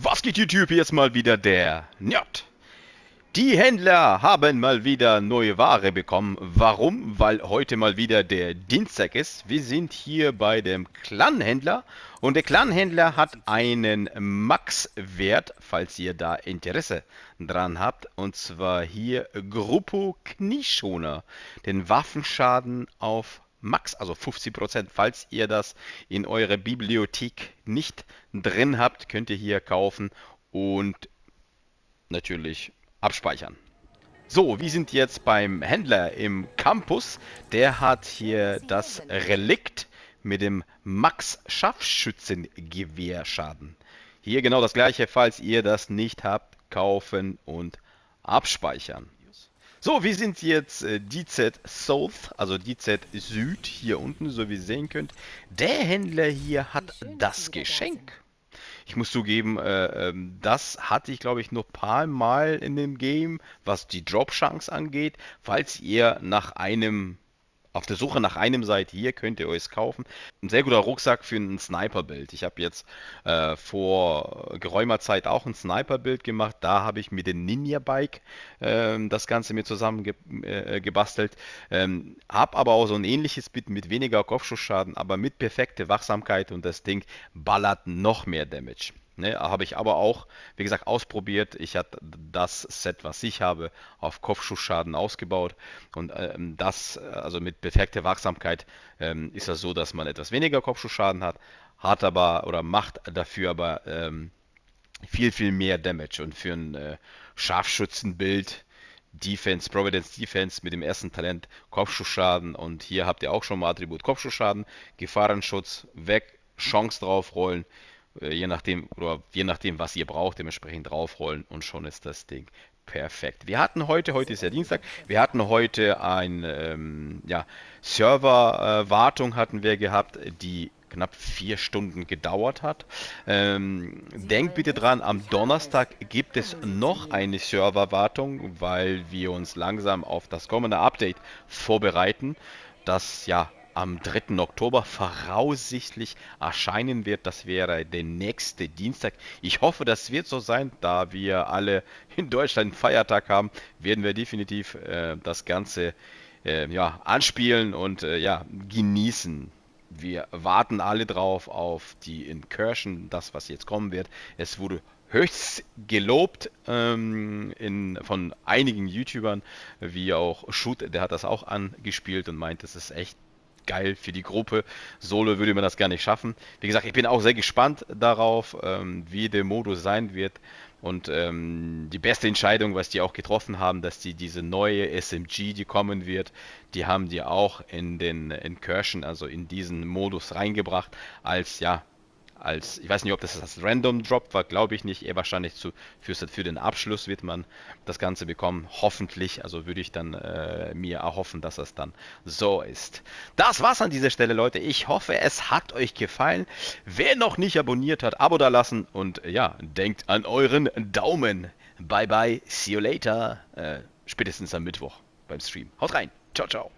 Was geht YouTube? Hier ist mal wieder der Njot. Die Händler haben mal wieder neue Ware bekommen. Warum? Weil heute mal wieder der Dienstag ist. Wir sind hier bei dem Clan-Händler und der Clan-Händler hat einen Max-Wert, falls ihr da Interesse dran habt. Und zwar hier Gruppo Knieschoner. Den Waffenschaden auf max, also 50 Falls ihr das in eurer Bibliothek nicht drin habt, könnt ihr hier kaufen und natürlich abspeichern. So, wir sind jetzt beim Händler im Campus. Der hat hier das Relikt mit dem Max-Scharfschützengewehr-Schaden. Hier genau das gleiche, falls ihr das nicht habt, kaufen und abspeichern. So, wir sind jetzt äh, DZ South, also DZ Süd hier unten, so wie ihr sehen könnt. Der Händler hier hat das Geschenk. ich muss zugeben, äh, ähm, das hatte ich, glaube ich, noch ein paar Mal in dem Game, was die Drop-Chance angeht. Falls ihr nach einem auf der Suche nach einem seid, hier könnt ihr euch kaufen. Ein sehr guter Rucksack für ein Sniper-Bild. Ich habe jetzt äh, vor geräumer Zeit auch ein Sniper-Bild gemacht. Da habe ich mir den Ninja-Bike äh, das Ganze mir zusammen ge äh, äh, gebastelt. Ähm, hab aber auch so ein ähnliches Bild mit weniger Kopfschussschaden, aber mit perfekter Wachsamkeit und das Ding ballert noch mehr Damage. Ne, habe ich aber auch, wie gesagt, ausprobiert. Ich hatte das Set, was ich habe, auf Kopfschussschaden ausgebaut. Und ähm, das, also mit perfekter Wachsamkeit, ähm, ist das so, dass man etwas weniger Kopfschussschaden hat, hat aber oder macht dafür aber ähm, viel, viel mehr Damage. Und für ein äh, Scharfschützenbild, Defense, Providence Defense mit dem ersten Talent Kopfschussschaden. Und hier habt ihr auch schon mal Attribut Kopfschussschaden, Gefahrenschutz, weg, Chance draufrollen äh, je nachdem, oder je nachdem, was ihr braucht, dementsprechend draufrollen und schon ist das Ding perfekt. Wir hatten heute, heute ist ja Dienstag, wir hatten heute ein ähm, ja, Server-Wartung hatten wir gehabt, die knapp vier Stunden gedauert hat. Ähm, denkt bitte dran, am Donnerstag gibt es noch eine Serverwartung, weil wir uns langsam auf das kommende Update vorbereiten, das ja am 3. Oktober voraussichtlich erscheinen wird. Das wäre der nächste Dienstag. Ich hoffe, das wird so sein, da wir alle in Deutschland Feiertag haben, werden wir definitiv äh, das Ganze äh, ja, anspielen und äh, ja, genießen. Wir warten alle drauf auf die Incursion, das was jetzt kommen wird. Es wurde höchst gelobt ähm, in, von einigen YouTubern, wie auch Shoot, der hat das auch angespielt und meint, es ist echt geil für die Gruppe. Solo würde man das gar nicht schaffen. Wie gesagt, ich bin auch sehr gespannt darauf, ähm, wie der Modus sein wird. Und ähm, die beste Entscheidung, was die auch getroffen haben, dass die diese neue SMG, die kommen wird, die haben die auch in den in also in diesen Modus reingebracht, als ja als, ich weiß nicht, ob das als Random Drop war, glaube ich nicht, eher wahrscheinlich zu, für, für den Abschluss wird man das Ganze bekommen, hoffentlich, also würde ich dann äh, mir erhoffen, dass das dann so ist. Das war's an dieser Stelle, Leute, ich hoffe, es hat euch gefallen. Wer noch nicht abonniert hat, Abo da lassen und äh, ja, denkt an euren Daumen. Bye bye, see you later, äh, spätestens am Mittwoch beim Stream. Haut rein, ciao, ciao.